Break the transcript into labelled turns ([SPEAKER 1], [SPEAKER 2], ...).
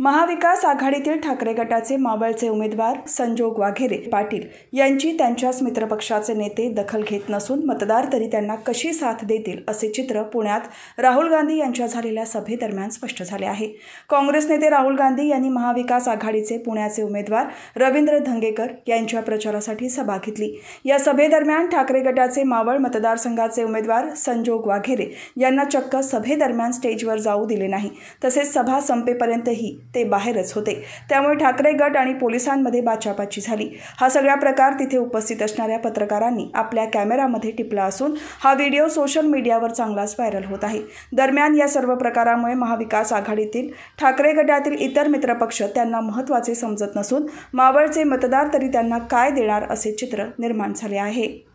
[SPEAKER 1] महाविकास आघाडीतील ठाकरे गटाचे मावळचे उमेदवार संजोग वाघेरे पाटील यांची त्यांच्याच मित्रपक्षाचे नेते दखल घेत नसून मतदार तरी त्यांना कशी साथ देतील असे चित्र पुण्यात राहुल गांधी यांच्या झालेल्या सभेदरम्यान स्पष्ट झाले आहे काँग्रेस नेते राहुल गांधी यांनी महाविकास आघाडीचे पुण्याचे उमेदवार रवींद्र धंगेकर यांच्या प्रचारासाठी सभा घेतली या सभेदरम्यान ठाकरे गटाचे मावळ मतदारसंघाचे उमेदवार संजोग वाघेरे यांना चक्क सभेदरम्यान स्टेजवर जाऊ दिले नाही तसेच सभा संपेपर्यंतही ते बाहेरच होते त्यामुळे ठाकरे गट आणि पोलिसांमध्ये बाचाबाची झाली हा सगळा प्रकार तिथे उपस्थित असणाऱ्या पत्रकारांनी आपल्या कॅमेरामध्ये टिपला असून हा व्हिडिओ सोशल मीडियावर चांगलाच व्हायरल होत आहे दरम्यान या सर्व प्रकारामुळे महाविकास आघाडीतील ठाकरे गटातील इतर मित्रपक्ष त्यांना महत्त्वाचे समजत नसून मावळचे मतदार तरी त्यांना काय देणार असे चित्र निर्माण झाले आहे